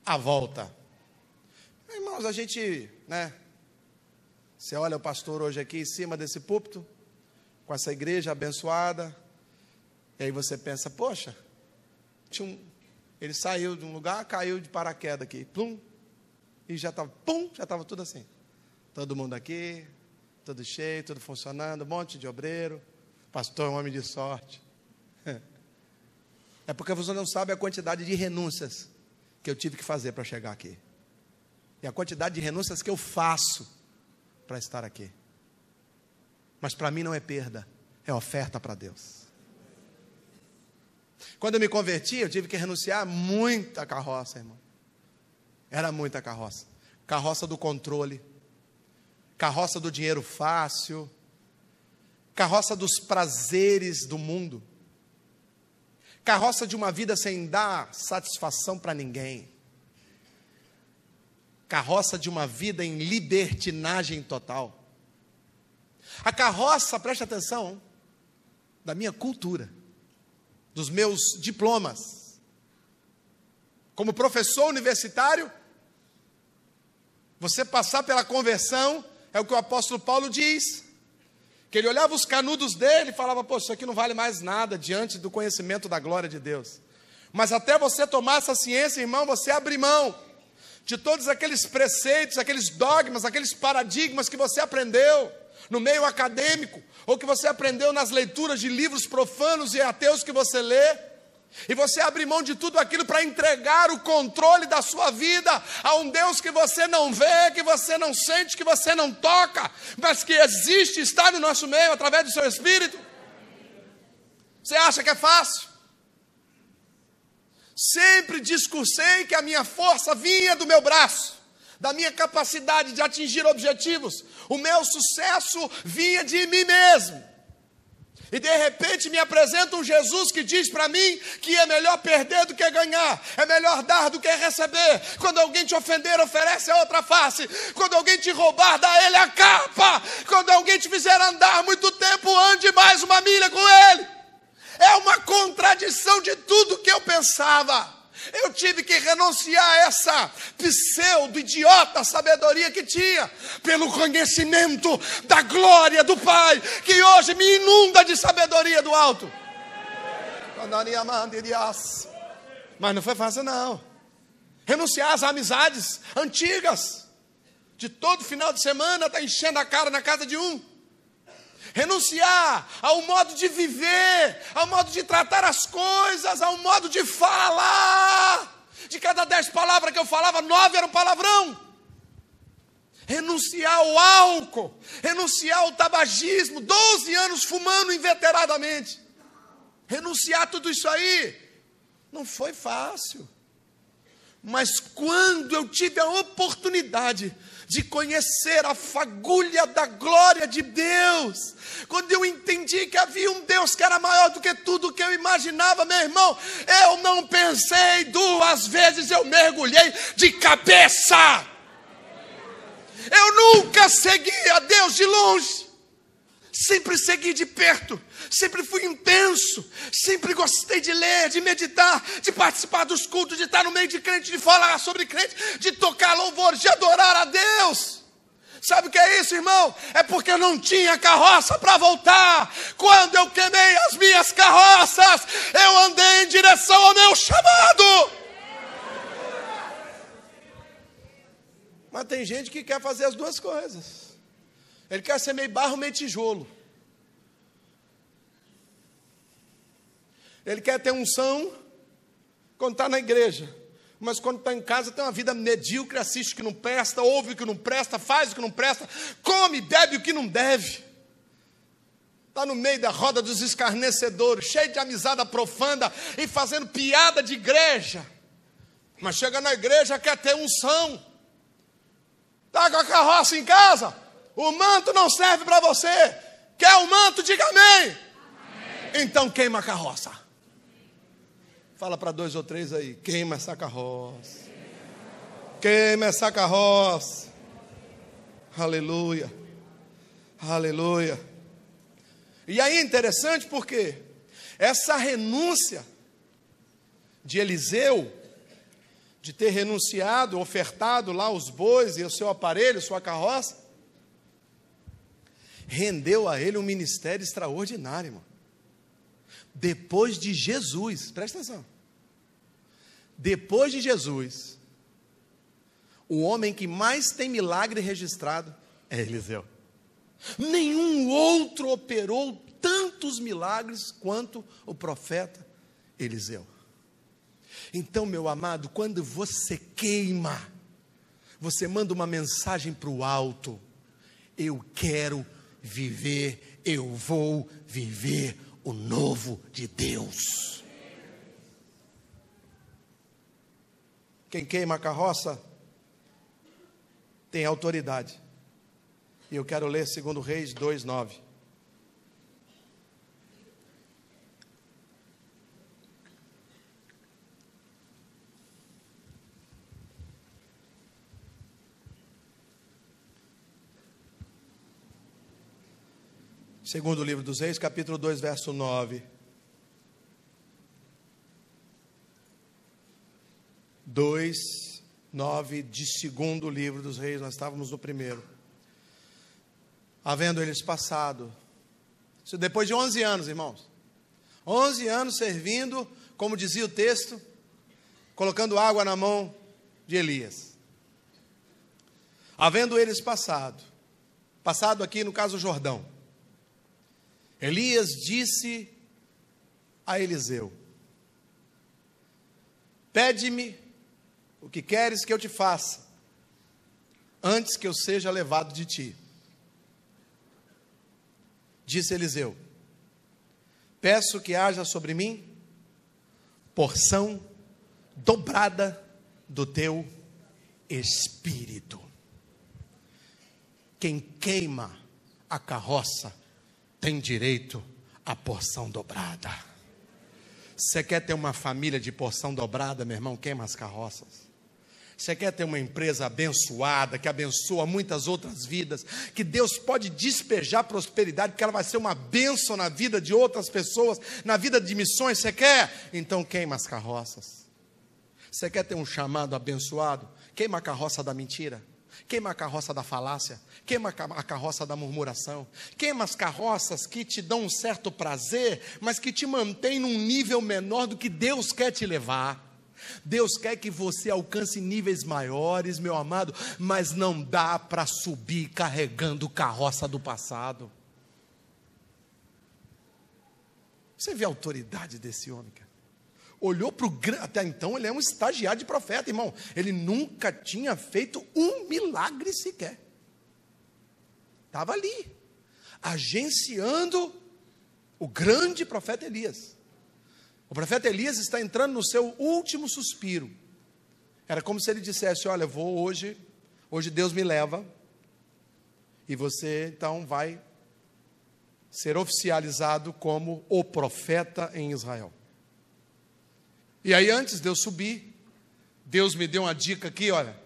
à volta. Irmãos, a gente, né, você olha o pastor hoje aqui em cima desse púlpito, com essa igreja abençoada, e aí você pensa: poxa, um, ele saiu de um lugar, caiu de paraquedas aqui, plum, e já estava, pum, já estava tudo assim. Todo mundo aqui, tudo cheio, tudo funcionando, um monte de obreiro. Pastor é um homem de sorte. É porque você não sabe a quantidade de renúncias que eu tive que fazer para chegar aqui. E a quantidade de renúncias que eu faço para estar aqui. Mas para mim não é perda, é oferta para Deus. Quando eu me converti, eu tive que renunciar a muita carroça, irmão. Era muita carroça. Carroça do controle, carroça do dinheiro fácil, carroça dos prazeres do mundo, carroça de uma vida sem dar satisfação para ninguém carroça de uma vida em libertinagem total. A carroça, preste atenção, da minha cultura, dos meus diplomas. Como professor universitário, você passar pela conversão é o que o apóstolo Paulo diz. Que ele olhava os canudos dele e falava: Poxa, isso aqui não vale mais nada diante do conhecimento da glória de Deus. Mas até você tomar essa ciência, irmão, você abre mão de todos aqueles preceitos, aqueles dogmas, aqueles paradigmas que você aprendeu no meio acadêmico, ou que você aprendeu nas leituras de livros profanos e ateus que você lê, e você abre mão de tudo aquilo para entregar o controle da sua vida a um Deus que você não vê, que você não sente, que você não toca, mas que existe, está no nosso meio através do seu espírito. Você acha que é fácil? Sempre discursei que a minha força vinha do meu braço, da minha capacidade de atingir objetivos. O meu sucesso vinha de mim mesmo. E de repente me apresenta um Jesus que diz para mim que é melhor perder do que ganhar, é melhor dar do que receber. Quando alguém te ofender, oferece a outra face. Quando alguém te roubar, dá a ele a capa. Quando alguém te fizer andar muito tempo, ande mais uma milha com ele. É uma contradição de tudo que eu pensava. Eu tive que renunciar a essa pseudo-idiota sabedoria que tinha, pelo conhecimento da glória do Pai, que hoje me inunda de sabedoria do alto. Mas não foi fácil, não. Renunciar às amizades antigas, de todo final de semana, está enchendo a cara na casa de um renunciar ao modo de viver, ao modo de tratar as coisas, ao modo de falar. De cada dez palavras que eu falava, nove eram palavrão. Renunciar ao álcool, renunciar ao tabagismo, 12 anos fumando inveteradamente. Renunciar a tudo isso aí. Não foi fácil. Mas quando eu tive a oportunidade de conhecer a fagulha da glória de Deus, quando eu entendi que havia um Deus que era maior do que tudo que eu imaginava, meu irmão, eu não pensei duas vezes, eu mergulhei de cabeça. Eu nunca segui a Deus de longe sempre segui de perto, sempre fui intenso, sempre gostei de ler, de meditar, de participar dos cultos, de estar no meio de crente, de falar sobre crente, de tocar louvor, de adorar a Deus. Sabe o que é isso, irmão? É porque eu não tinha carroça para voltar. Quando eu queimei as minhas carroças, eu andei em direção ao meu chamado. Mas tem gente que quer fazer as duas coisas. Ele quer ser meio barro, meio tijolo. Ele quer ter unção quando está na igreja. Mas quando está em casa tem uma vida medíocre, assiste o que não presta, ouve o que não presta, faz o que não presta, come, bebe o que não deve. Está no meio da roda dos escarnecedores, cheio de amizade profunda e fazendo piada de igreja. Mas chega na igreja, quer ter unção. Está com a carroça em casa? O manto não serve para você. Quer o manto? Diga amém. Então queima a carroça. Fala para dois ou três aí: queima essa carroça. Queima essa carroça. Aleluia. Aleluia. E aí é interessante porque essa renúncia de Eliseu, de ter renunciado, ofertado lá os bois e o seu aparelho, sua carroça, rendeu a ele um ministério extraordinário, irmão. Depois de Jesus, presta atenção. Depois de Jesus, o homem que mais tem milagre registrado é Eliseu. Nenhum outro operou tantos milagres quanto o profeta Eliseu. Então, meu amado, quando você queima, você manda uma mensagem para o alto: eu quero viver, eu vou viver o novo de Deus. Quem queima a carroça tem autoridade. E eu quero ler 2 Reis 2,9. Segundo o livro dos Reis, capítulo 2, verso 9. Dois, nove de segundo livro dos reis, nós estávamos no primeiro. Havendo eles passado, depois de 11 anos, irmãos. 11 anos servindo, como dizia o texto, colocando água na mão de Elias. Havendo eles passado, passado aqui no caso Jordão, Elias disse a Eliseu: Pede-me o que queres que eu te faça, antes que eu seja levado de ti. Disse Eliseu: Peço que haja sobre mim porção dobrada do teu espírito. Quem queima a carroça tem direito à porção dobrada. Você quer ter uma família de porção dobrada, meu irmão? Queima as carroças. Você quer ter uma empresa abençoada, que abençoa muitas outras vidas, que Deus pode despejar prosperidade, porque ela vai ser uma bênção na vida de outras pessoas, na vida de missões? Você quer? Então queima as carroças. Você quer ter um chamado abençoado? Queima a carroça da mentira. Queima a carroça da falácia, queima a carroça da murmuração, queima as carroças que te dão um certo prazer, mas que te mantém num nível menor do que Deus quer te levar. Deus quer que você alcance níveis maiores, meu amado, mas não dá para subir carregando carroça do passado. Você vê a autoridade desse homem, cara olhou para o. Até então ele é um estagiário de profeta, irmão. Ele nunca tinha feito um milagre sequer. Estava ali, agenciando o grande profeta Elias. O profeta Elias está entrando no seu último suspiro. Era como se ele dissesse: Olha, vou hoje, hoje Deus me leva, e você então vai ser oficializado como o profeta em Israel. E aí, antes de eu subir, Deus me deu uma dica aqui: olha,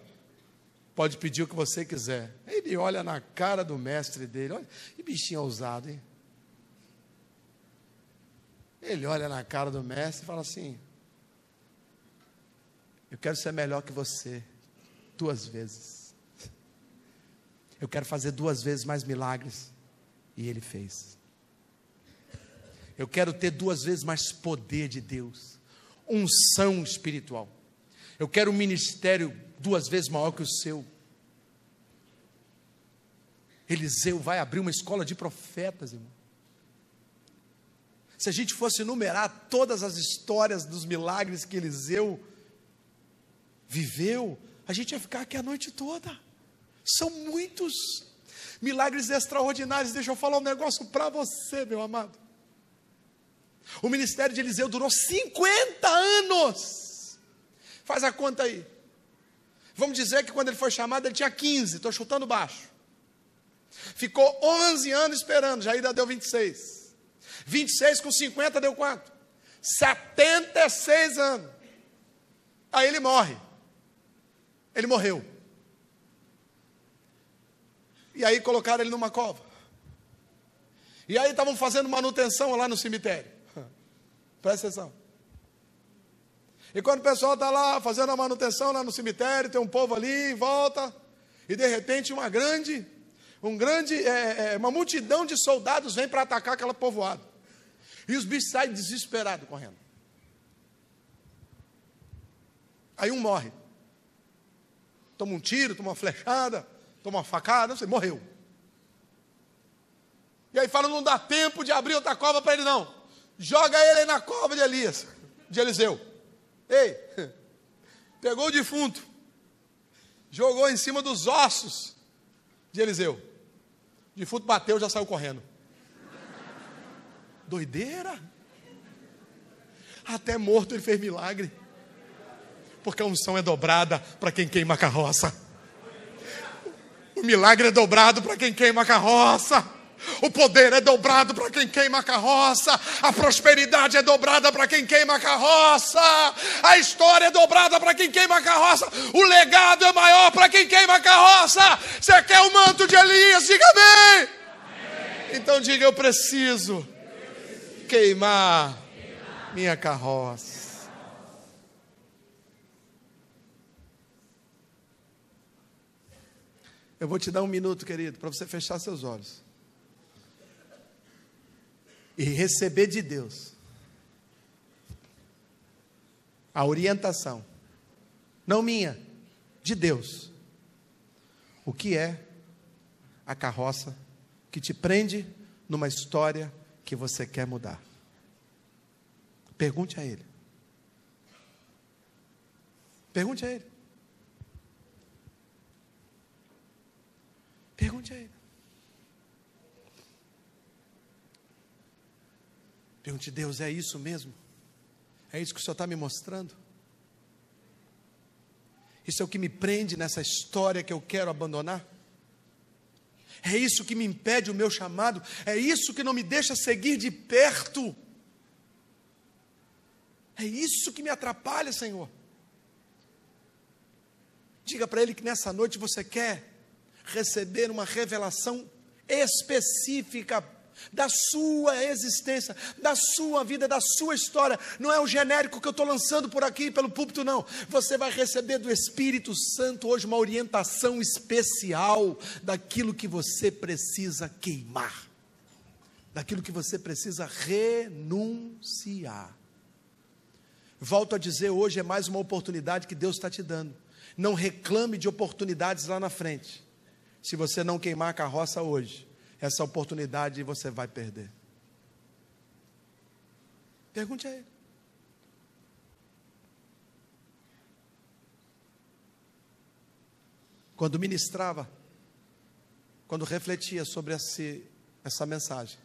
pode pedir o que você quiser. Ele olha na cara do mestre dele, olha, que bichinho ousado, hein? Ele olha na cara do mestre e fala assim: Eu quero ser melhor que você, duas vezes. Eu quero fazer duas vezes mais milagres. E ele fez. Eu quero ter duas vezes mais poder de Deus unção espiritual. Eu quero um ministério duas vezes maior que o seu. Eliseu vai abrir uma escola de profetas, irmão. Se a gente fosse enumerar todas as histórias dos milagres que Eliseu viveu, a gente ia ficar aqui a noite toda. São muitos milagres extraordinários. Deixa eu falar um negócio para você, meu amado. O ministério de Eliseu durou 50 anos. Faz a conta aí. Vamos dizer que quando ele foi chamado, ele tinha 15, estou chutando baixo. Ficou 11 anos esperando, já ainda deu 26. 26 com 50 deu quanto? 76 anos. Aí ele morre. Ele morreu. E aí colocaram ele numa cova. E aí estavam fazendo manutenção lá no cemitério. Presta atenção. E quando o pessoal está lá fazendo a manutenção lá no cemitério, tem um povo ali em volta, e de repente uma grande, um grande, é, é, é uma multidão de soldados vem para atacar aquela povoada. E os bichos saem desesperados correndo. Aí um morre. Toma um tiro, toma uma flechada, toma uma facada, não sei, morreu. E aí fala, não dá tempo de abrir outra cova para ele, não. Joga ele aí na cova de Elias, de Eliseu. Ei, pegou o defunto, jogou em cima dos ossos de Eliseu. O defunto bateu, já saiu correndo. Doideira! Até morto ele fez milagre. Porque a unção é dobrada para quem queima a carroça. O milagre é dobrado para quem queima a carroça. O poder é dobrado para quem queima a carroça. A prosperidade é dobrada para quem queima a carroça. A história é dobrada para quem queima a carroça. O legado é maior para quem queima a carroça. Você quer o manto de Elias? Diga amém. Então diga: Eu preciso, queimar minha carroça. Eu vou te dar um minuto, querido, para você fechar seus olhos e receber de Deus a orientação, não minha, de Deus, o que é a carroça que te prende numa história que você quer mudar. Pergunte a Ele. Pergunte a Ele. Pergunte a Ele. Pergunte, Deus, é isso mesmo? É isso que o Senhor está me mostrando? Isso é o que me prende nessa história que eu quero abandonar? É isso que me impede o meu chamado? É isso que não me deixa seguir de perto? É isso que me atrapalha, Senhor. Diga para Ele que nessa noite você quer receber uma revelação específica da sua existência, da sua vida, da sua história. Não é o genérico que eu estou lançando por aqui, pelo púlpito, não. Você vai receber do Espírito Santo hoje uma orientação especial daquilo que você precisa queimar, daquilo que você precisa renunciar. Volto a dizer, hoje é mais uma oportunidade que Deus está te dando. Não reclame de oportunidades lá na frente. Se você não queimar a carroça hoje, essa oportunidade você vai perder. Pergunte a ele. Quando ministrava, quando refletia sobre esse, essa mensagem,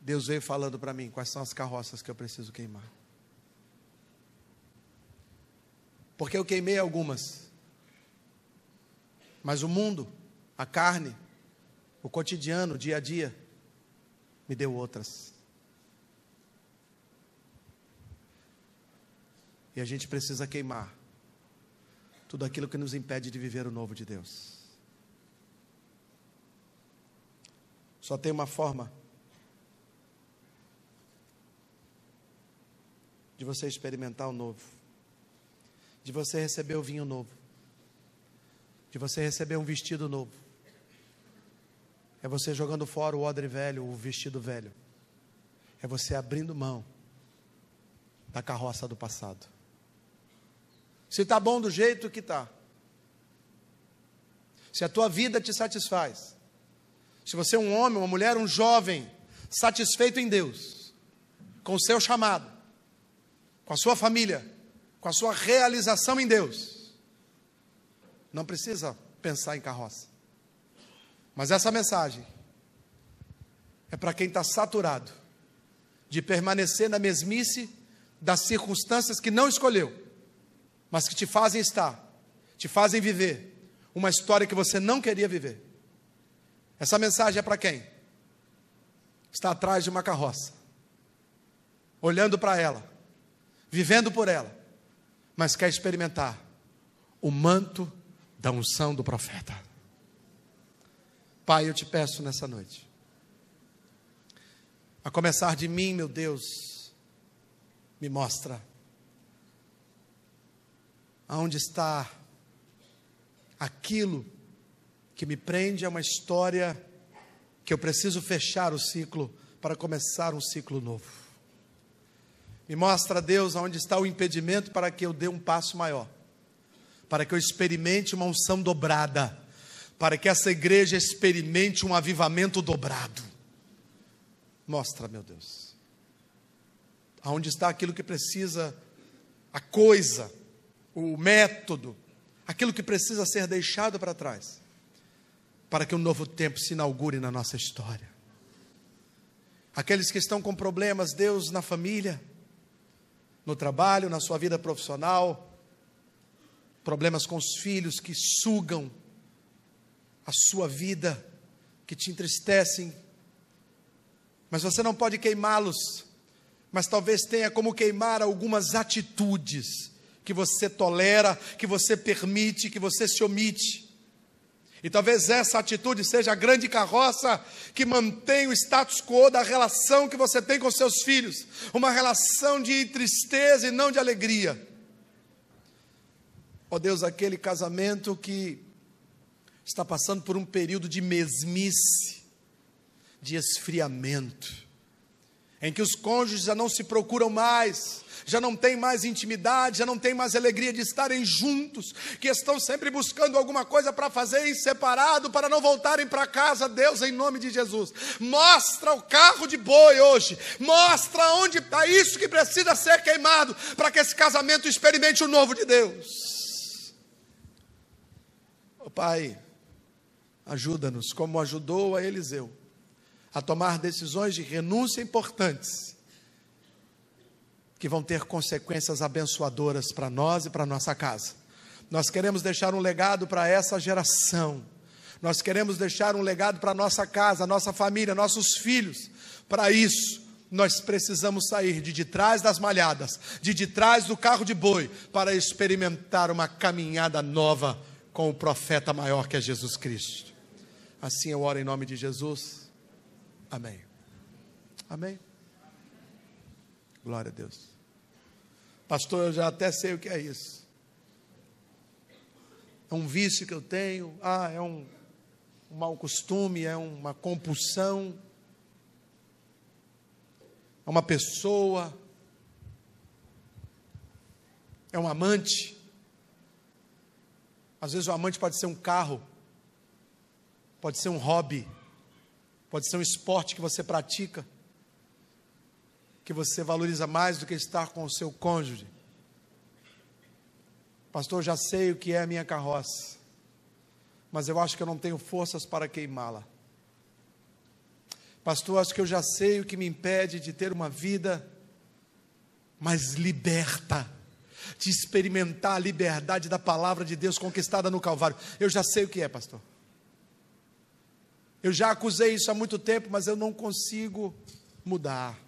Deus veio falando para mim quais são as carroças que eu preciso queimar. Porque eu queimei algumas, mas o mundo, a carne, o cotidiano, o dia a dia, me deu outras. E a gente precisa queimar tudo aquilo que nos impede de viver o novo de Deus. Só tem uma forma de você experimentar o novo, de você receber o vinho novo, de você receber um vestido novo é você jogando fora o odre velho, o vestido velho. É você abrindo mão da carroça do passado. Se está bom do jeito que está. Se a tua vida te satisfaz. Se você é um homem, uma mulher, um jovem, satisfeito em Deus, com o seu chamado, com a sua família, com a sua realização em Deus, não precisa pensar em carroça. Mas essa mensagem é para quem está saturado de permanecer na mesmice das circunstâncias que não escolheu, mas que te fazem estar, te fazem viver uma história que você não queria viver. Essa mensagem é para quem está atrás de uma carroça, olhando para ela, vivendo por ela, mas quer experimentar o manto da unção do profeta. Pai, eu te peço nessa noite, a começar de mim, meu Deus, me mostra aonde está aquilo que me prende a é uma história que eu preciso fechar o ciclo para começar um ciclo novo. Me mostra, Deus, aonde está o impedimento para que eu dê um passo maior, para que eu experimente uma unção dobrada para que essa igreja experimente um avivamento dobrado. Mostra, meu Deus, aonde está aquilo que precisa, a coisa, o método, aquilo que precisa ser deixado para trás, para que um novo tempo se inaugure na nossa história. Aqueles que estão com problemas, Deus, na família, no trabalho, na sua vida profissional, problemas com os filhos que sugam a sua vida, que te entristecem, mas você não pode queimá-los, mas talvez tenha como queimar algumas atitudes que você tolera, que você permite, que você se omite. E talvez essa atitude seja a grande carroça que mantém o status quo da relação que você tem com seus filhos, uma relação de tristeza e não de alegria. Ó oh Deus, aquele casamento que está passando por um período de mesmice, de esfriamento, em que os cônjuges já não se procuram mais, já não têm mais intimidade, já não têm mais alegria de estarem juntos, que estão sempre buscando alguma coisa para fazerem separado, para não voltarem para casa, Deus, em nome de Jesus. Mostra o carro de boi hoje, mostra onde está isso que precisa ser queimado, para que esse casamento experimente o novo de Deus. Ô oh, Pai, Ajuda-nos, como ajudou a Eliseu, a tomar decisões de renúncia importantes, que vão ter consequências abençoadoras para nós e para nossa casa. Nós queremos deixar um legado para essa geração. Nós queremos deixar um legado para nossa casa, nossa família, nossos filhos. Para isso, nós precisamos sair de detrás das malhadas, de detrás do carro de boi, para experimentar uma caminhada nova com o profeta maior que é Jesus Cristo. Assim eu oro em nome de Jesus. Amém. Amém. Glória a Deus. Pastor, eu já até sei o que é isso. É um vício que eu tenho. Ah, é um, um mau costume, é uma compulsão. É uma pessoa. É um amante. Às vezes o amante pode ser um carro pode ser um hobby, pode ser um esporte que você pratica, que você valoriza mais do que estar com o seu cônjuge. Pastor, já sei o que é a minha carroça, mas eu acho que eu não tenho forças para queimá-la. Pastor, acho que eu já sei o que me impede de ter uma vida mais liberta, de experimentar a liberdade da palavra de Deus conquistada no Calvário. Eu já sei o que é, pastor. Eu já acusei isso há muito tempo, mas eu não consigo mudar.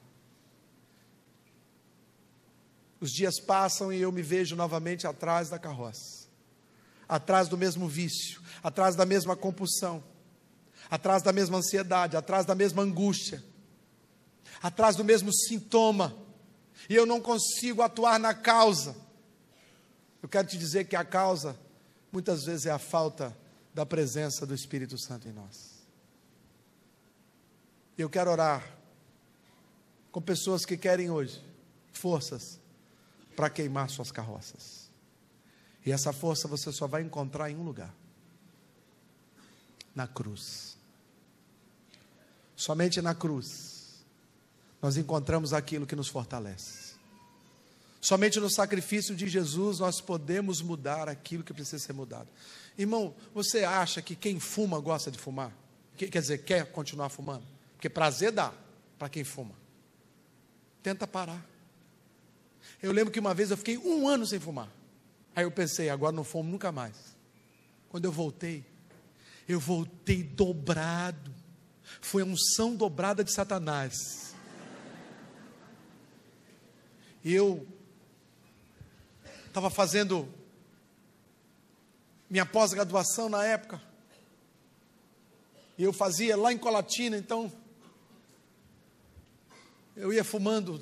Os dias passam e eu me vejo novamente atrás da carroça, atrás do mesmo vício, atrás da mesma compulsão, atrás da mesma ansiedade, atrás da mesma angústia, atrás do mesmo sintoma, e eu não consigo atuar na causa. Eu quero te dizer que a causa, muitas vezes, é a falta da presença do Espírito Santo em nós. Eu quero orar com pessoas que querem hoje forças para queimar suas carroças. E essa força você só vai encontrar em um lugar: na cruz. Somente na cruz nós encontramos aquilo que nos fortalece. Somente no sacrifício de Jesus nós podemos mudar aquilo que precisa ser mudado. Irmão, você acha que quem fuma gosta de fumar? Quer dizer, quer continuar fumando? Porque prazer dá para quem fuma. Tenta parar. Eu lembro que uma vez eu fiquei um ano sem fumar. Aí eu pensei, agora não fumo nunca mais. Quando eu voltei, eu voltei dobrado. Foi a unção dobrada de Satanás. Eu estava fazendo minha pós-graduação na época. E eu fazia lá em Colatina, então eu ia fumando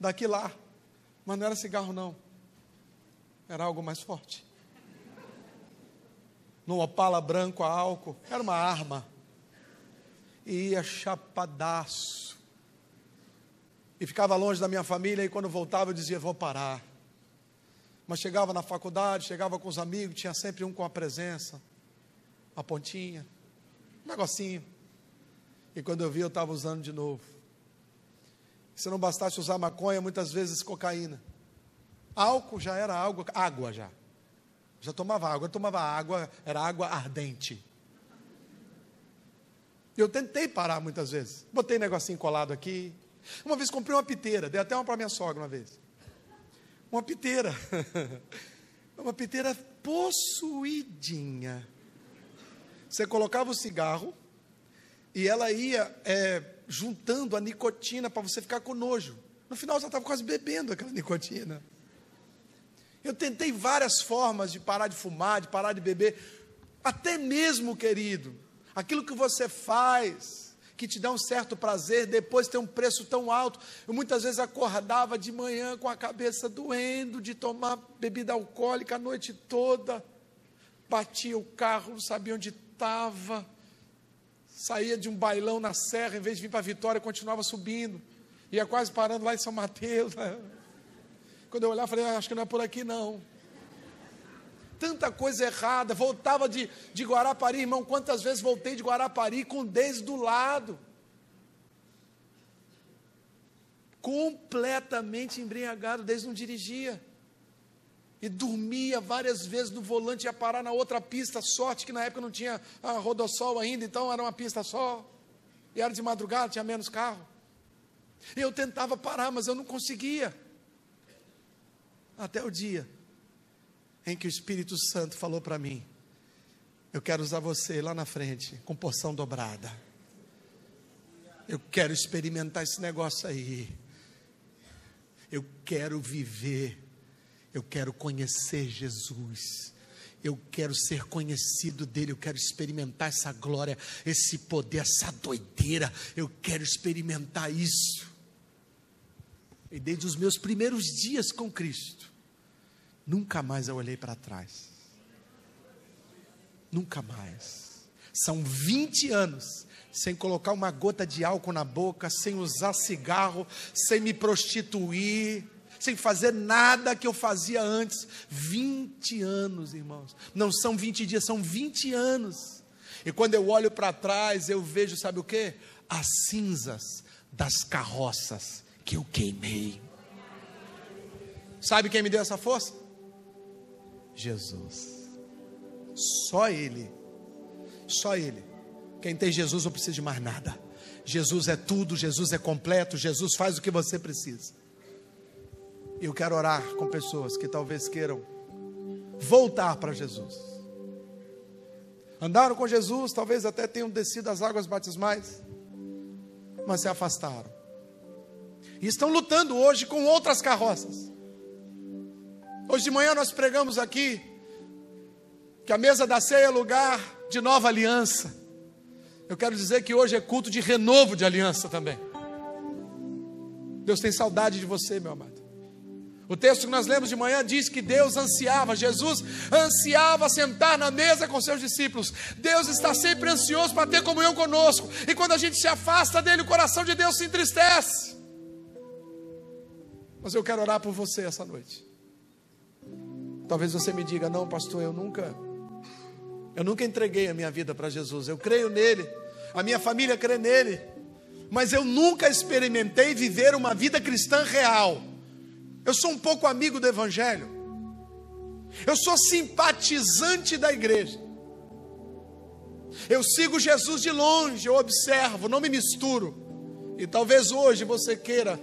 daqui lá, mas não era cigarro não, era algo mais forte. No opala branco a álcool, era uma arma. E ia chapadaço. E ficava longe da minha família, e quando voltava eu dizia, vou parar. Mas chegava na faculdade, chegava com os amigos, tinha sempre um com a presença, a pontinha, um negocinho. E quando eu vi, eu estava usando de novo. Se não bastasse usar maconha, muitas vezes cocaína. Álcool já era algo, água já. Já tomava água, eu tomava água, era água ardente. Eu tentei parar muitas vezes. Botei negocinho colado aqui. Uma vez comprei uma piteira, dei até uma para minha sogra uma vez. Uma piteira. uma piteira possuidinha. Você colocava o cigarro e ela ia é, juntando a nicotina para você ficar com nojo. No final já estava quase bebendo aquela nicotina. Eu tentei várias formas de parar de fumar, de parar de beber. Até mesmo, querido, aquilo que você faz, que te dá um certo prazer, depois tem um preço tão alto. Eu muitas vezes acordava de manhã com a cabeça doendo de tomar bebida alcoólica a noite toda. Batia o carro, não sabia onde estava saía de um bailão na serra, em vez de vir para Vitória, continuava subindo. Ia quase parando lá em São Mateus. Né? Quando eu olhava, falei, ah, acho que não é por aqui não. Tanta coisa errada. Voltava de, de Guarapari, irmão, quantas vezes voltei de Guarapari com desde do lado. Completamente embriagado, desde não dirigia e dormia várias vezes no volante, ia parar na outra pista, sorte que na época não tinha a ah, rodossol ainda, então era uma pista só, e era de madrugada, tinha menos carro. Eu tentava parar, mas eu não conseguia. Até o dia em que o Espírito Santo falou para mim: Eu quero usar você lá na frente, com porção dobrada. Eu quero experimentar esse negócio aí. Eu quero viver eu quero conhecer Jesus. Eu quero ser conhecido dele, eu quero experimentar essa glória, esse poder, essa doideira. Eu quero experimentar isso. E desde os meus primeiros dias com Cristo, nunca mais eu olhei para trás. Nunca mais. São 20 anos sem colocar uma gota de álcool na boca, sem usar cigarro, sem me prostituir, sem fazer nada que eu fazia antes. 20 anos, irmãos. Não são 20 dias, são 20 anos. E quando eu olho para trás, eu vejo, sabe o que? As cinzas das carroças que eu queimei. Sabe quem me deu essa força? Jesus. Só Ele. Só Ele. Quem tem Jesus não precisa de mais nada. Jesus é tudo, Jesus é completo, Jesus faz o que você precisa. E eu quero orar com pessoas que talvez queiram voltar para Jesus. Andaram com Jesus, talvez até tenham descido as águas batismais, mas se afastaram. E estão lutando hoje com outras carroças. Hoje de manhã nós pregamos aqui que a mesa da ceia é lugar de nova aliança. Eu quero dizer que hoje é culto de renovo de aliança também. Deus tem saudade de você, meu amado. O texto que nós lemos de manhã diz que Deus ansiava, Jesus ansiava sentar na mesa com seus discípulos. Deus está sempre ansioso para ter comunhão conosco. E quando a gente se afasta dele, o coração de Deus se entristece. Mas eu quero orar por você essa noite. Talvez você me diga: "Não, pastor, eu nunca eu nunca entreguei a minha vida para Jesus. Eu creio nele, a minha família crê nele, mas eu nunca experimentei viver uma vida cristã real." Eu sou um pouco amigo do Evangelho. Eu sou simpatizante da igreja. Eu sigo Jesus de longe, eu observo, não me misturo. E talvez hoje você queira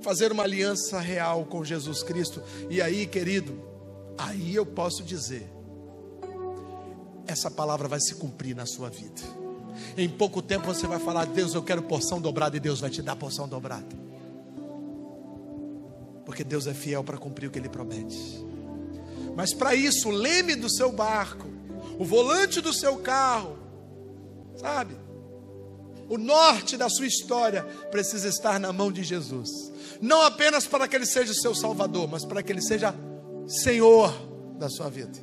fazer uma aliança real com Jesus Cristo. E aí, querido, aí eu posso dizer: essa palavra vai se cumprir na sua vida. Em pouco tempo você vai falar: Deus, eu quero porção dobrada, e Deus vai te dar porção dobrada porque Deus é fiel para cumprir o que ele promete. Mas para isso, o leme do seu barco, o volante do seu carro, sabe? O norte da sua história precisa estar na mão de Jesus. Não apenas para que ele seja o seu salvador, mas para que ele seja Senhor da sua vida.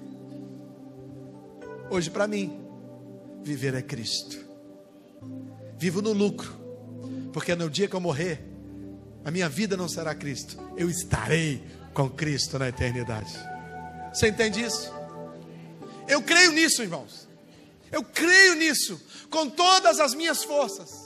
Hoje, para mim, viver é Cristo. Vivo no lucro, porque no dia que eu morrer, a minha vida não será Cristo. Eu estarei com Cristo na eternidade. Você entende isso? Eu creio nisso, irmãos. Eu creio nisso com todas as minhas forças.